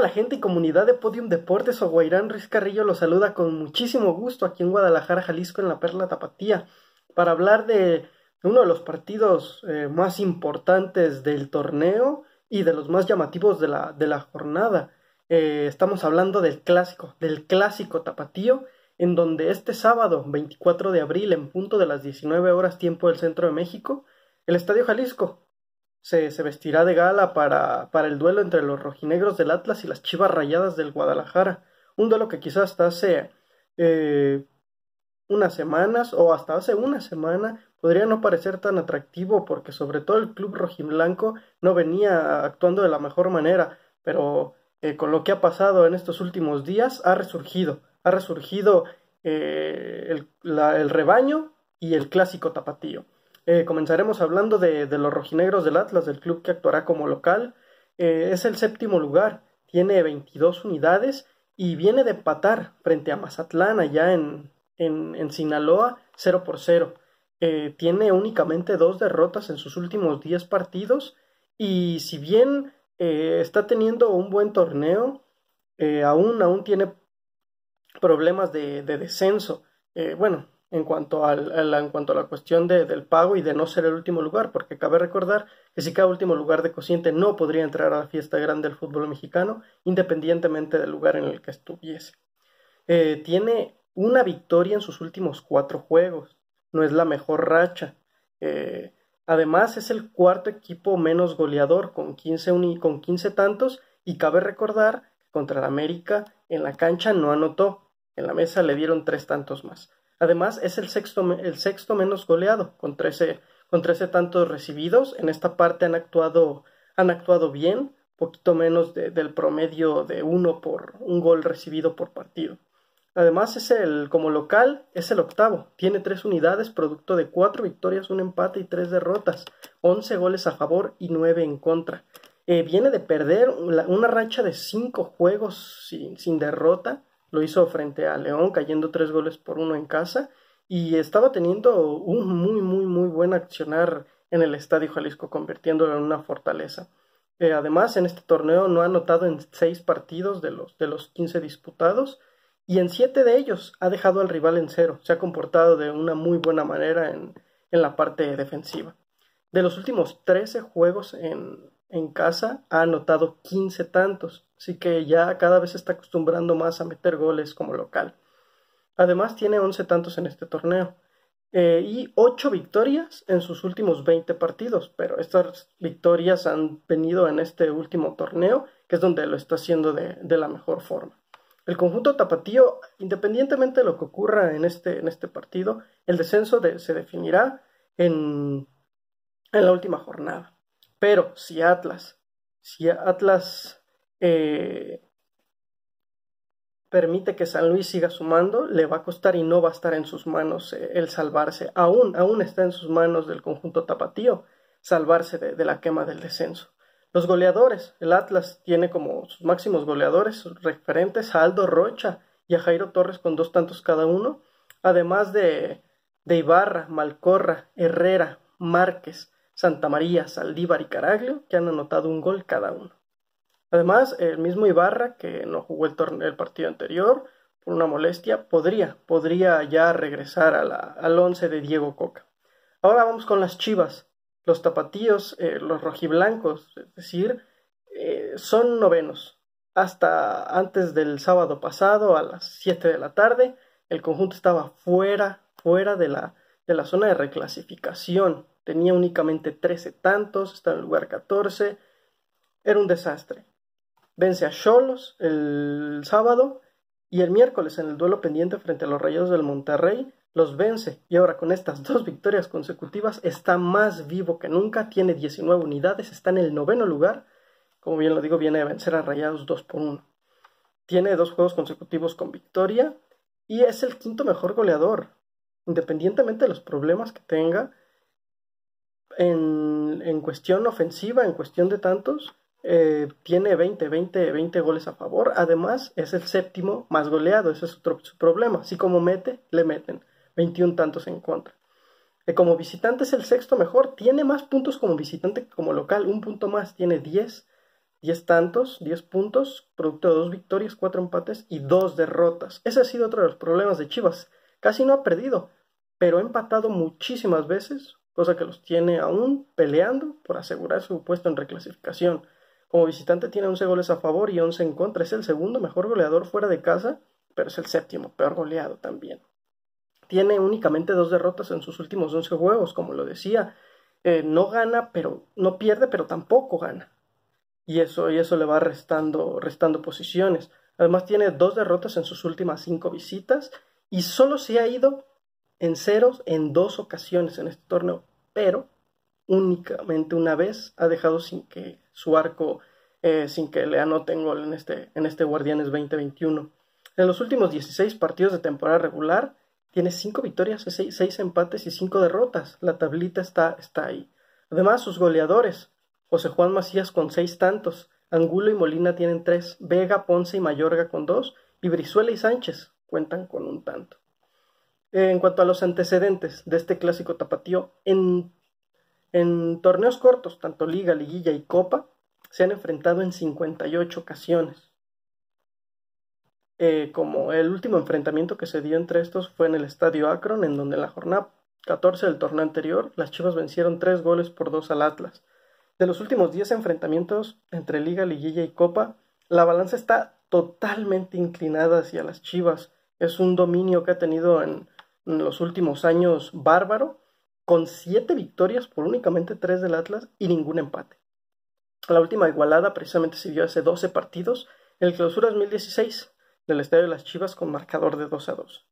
la gente y comunidad de Podium Deportes, Guairán Ruiz Carrillo los saluda con muchísimo gusto aquí en Guadalajara, Jalisco, en la Perla Tapatía, para hablar de uno de los partidos eh, más importantes del torneo y de los más llamativos de la, de la jornada. Eh, estamos hablando del clásico, del clásico tapatío, en donde este sábado 24 de abril, en punto de las 19 horas tiempo del Centro de México, el Estadio Jalisco se, vestirá de gala para, para el duelo entre los rojinegros del Atlas y las chivas rayadas del Guadalajara. Un duelo que quizás hasta hace eh, unas semanas o hasta hace una semana podría no parecer tan atractivo porque sobre todo el club rojiblanco no venía actuando de la mejor manera, pero eh, con lo que ha pasado en estos últimos días ha resurgido, ha resurgido eh, el, el rebaño y el clásico tapatío. Eh, comenzaremos hablando de, de, los rojinegros del Atlas, del club que actuará como local. Eh, es el séptimo lugar, tiene 22 unidades y viene de empatar frente a Mazatlán allá en, en, en Sinaloa 0 por 0. Eh, tiene únicamente dos derrotas en sus últimos 10 partidos y si bien está teniendo un buen torneo, aún, aún tiene problemas de, de descenso. bueno, en cuanto, a la, cuestión de, del pago y de no ser el último lugar, porque cabe recordar que si cada último lugar de cociente no podría entrar a la fiesta grande del fútbol mexicano, independientemente del lugar en el que estuviese. Eh, tiene una victoria en sus últimos cuatro juegos, no es la mejor racha. Eh, además, es el cuarto equipo menos goleador, con 15, con tantos, y cabe recordar, que contra el América, en la cancha no anotó, en la mesa le dieron tres tantos más. Además, es el sexto, el sexto menos goleado, con 13, con tantos recibidos. En esta parte han actuado, han actuado bien, poquito menos del promedio de uno por un gol recibido por partido. Además, es el, como local, es el octavo. Tiene tres unidades, producto de cuatro victorias, un empate y tres derrotas. Once goles a favor y nueve en contra. Eh, viene de perder una racha de cinco juegos sin derrota lo hizo frente a León, cayendo tres goles por uno en casa y estaba teniendo un muy, muy, muy buen accionar en el Estadio Jalisco, convirtiéndolo en una fortaleza. Eh, además, en este torneo no ha anotado en seis partidos de los, de los 15 disputados y en siete de ellos ha dejado al rival en cero. Se ha comportado de una muy buena manera en, en la parte defensiva. De los últimos 13 juegos en, en casa ha anotado 15 tantos, así que ya cada vez se está acostumbrando más a meter goles como local. Además tiene 11 tantos en este torneo eh, y 8 victorias en sus últimos 20 partidos, pero estas victorias han venido en este último torneo, que es donde lo está haciendo de, la mejor forma. El conjunto tapatío, independientemente de lo que ocurra en este, este partido, el descenso se definirá en la última jornada. Pero si Atlas, si Atlas eh, permite que San Luis siga sumando, le va a costar y no va a estar en sus manos eh, el salvarse. Aún, aún está en sus manos del conjunto tapatío salvarse de, la quema del descenso. Los goleadores, el Atlas tiene como sus máximos goleadores referentes a Aldo Rocha y a Jairo Torres con dos tantos cada uno, además de, de Ibarra, Malcorra, Herrera, Márquez, Santa María, Saldívar y Caraglio, que han anotado un gol cada uno. Además, el mismo Ibarra, que no jugó el, torneo, partido anterior por una molestia, podría, podría ya regresar al once de Diego Coca. Ahora vamos con las Chivas. Los tapatíos, eh, los rojiblancos, es decir, eh, son novenos. Hasta antes del sábado pasado, a las 7 de la tarde, el conjunto estaba fuera, fuera de la, de la zona de reclasificación. Tenía únicamente 13 tantos, está en el lugar 14. Era un desastre. Vence a Cholos el sábado y el miércoles en el duelo pendiente frente a los Rayados del Monterrey los vence y ahora con estas dos victorias consecutivas está más vivo que nunca, tiene 19 unidades, está en el noveno lugar, como bien lo digo, viene a vencer a Rayados 2 por 1. Tiene dos juegos consecutivos con victoria y es el quinto mejor goleador. Independientemente de los problemas que tenga, en, cuestión ofensiva, en cuestión de tantos, eh, tiene 20, 20, 20 goles a favor. Además, es el séptimo más goleado. Ese es su problema. Así como mete, le meten 21 tantos en contra. Eh, como visitante es el sexto mejor. Tiene más puntos como visitante que como local. Un punto más. Tiene 10. 10 tantos, 10 puntos, producto de 2 victorias, 4 empates y 2 derrotas. Ese ha sido otro de los problemas de Chivas. Casi no ha perdido, pero ha empatado muchísimas veces cosa que los tiene aún peleando por asegurar su puesto en reclasificación. Como visitante tiene 11 goles a favor y 11 en contra. Es el segundo mejor goleador fuera de casa, pero es el séptimo peor goleado también. Tiene únicamente dos derrotas en sus últimos 11 juegos, como lo decía. Eh, no gana, pero no pierde, pero tampoco gana. Y eso, y eso le va restando, restando posiciones. Además tiene dos derrotas en sus últimas cinco visitas y solo se ha ido en ceros en dos ocasiones en este torneo, pero únicamente una vez ha dejado sin que su arco, eh, sin que le anoten gol en este, en este Guardianes 2021. En los últimos 16 partidos de temporada regular, tiene 5 victorias, 6, empates y 5 derrotas. La tablita está, está ahí. Además, sus goleadores, José Juan Macías con 6 tantos, Angulo y Molina tienen 3, Vega, Ponce y Mayorga con 2, y Brizuela y Sánchez cuentan con un tanto en cuanto a los antecedentes de este clásico tapatío, en, torneos cortos, tanto liga, liguilla y copa, se han enfrentado en 58 ocasiones. Eh, como el último enfrentamiento que se dio entre estos fue en el Estadio Akron, en donde en la jornada 14 del torneo anterior, las Chivas vencieron 3 goles por 2 al Atlas. De los últimos 10 enfrentamientos entre Liga, Liguilla y Copa, la balanza está totalmente inclinada hacia las Chivas. Es un dominio que ha tenido en en los últimos años bárbaro, con siete victorias por únicamente tres del Atlas y ningún empate. La última igualada precisamente se dio hace 12 partidos, en el clausura 2016, del Estadio de las Chivas con marcador de 2 a 2.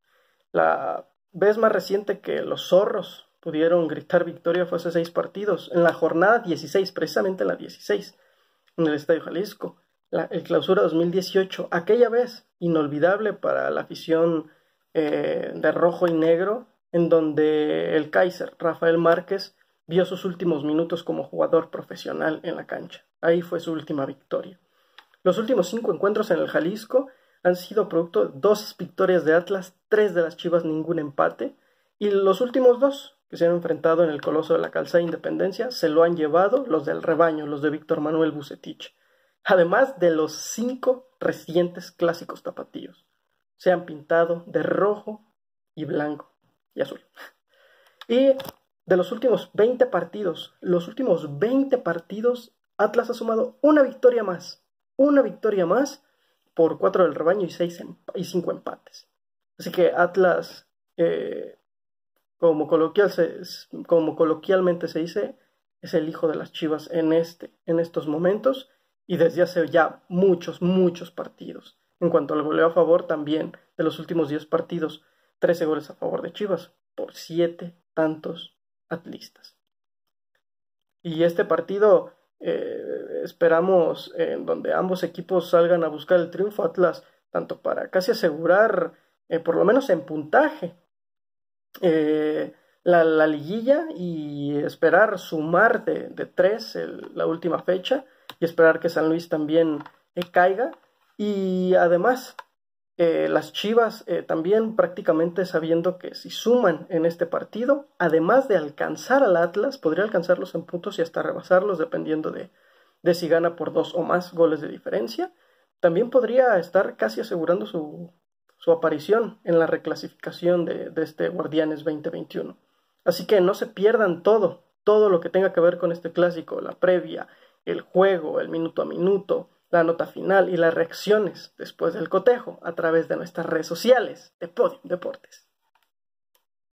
La vez más reciente que los zorros pudieron gritar victoria fue hace seis partidos, en la jornada 16, precisamente la 16, en el Estadio Jalisco, la, el clausura 2018, aquella vez inolvidable para la afición eh, de rojo y negro, en donde el Kaiser Rafael Márquez vio sus últimos minutos como jugador profesional en la cancha. Ahí fue su última victoria. Los últimos cinco encuentros en el Jalisco han sido producto de dos victorias de Atlas, tres de las Chivas, ningún empate, y los últimos dos que se han enfrentado en el Coloso de la Calzada Independencia se lo han llevado los del rebaño, los de Víctor Manuel Bucetich, además de los cinco recientes clásicos tapatíos se han pintado de rojo y blanco y azul. Y de los últimos 20 partidos, los últimos 20 partidos, Atlas ha sumado una victoria más, una victoria más por cuatro del rebaño y, seis em, y 5 empates. Así que Atlas, eh, como, coloquial como coloquialmente se dice, es el hijo de las Chivas en, este, en estos momentos y desde hace ya muchos, muchos partidos. En cuanto al goleo a favor, también de los últimos 10 partidos, 13 goles a favor de Chivas por 7 tantos atlistas. Y este partido eh, esperamos eh, en donde ambos equipos salgan a buscar el triunfo Atlas, tanto para casi asegurar, eh, por lo menos en puntaje, la, liguilla y esperar sumar de, de tres la última fecha y esperar que San Luis también caiga y además, eh, las Chivas eh, también prácticamente sabiendo que si suman en este partido, además de alcanzar al Atlas, podría alcanzarlos en puntos y hasta rebasarlos dependiendo de, de si gana por dos o más goles de diferencia, también podría estar casi asegurando su, su aparición en la reclasificación de, de, este Guardianes 2021. Así que no se pierdan todo, todo lo que tenga que ver con este clásico, la previa, el juego, el minuto a minuto, la nota final y las reacciones después del cotejo a través de nuestras redes sociales de Podium Deportes.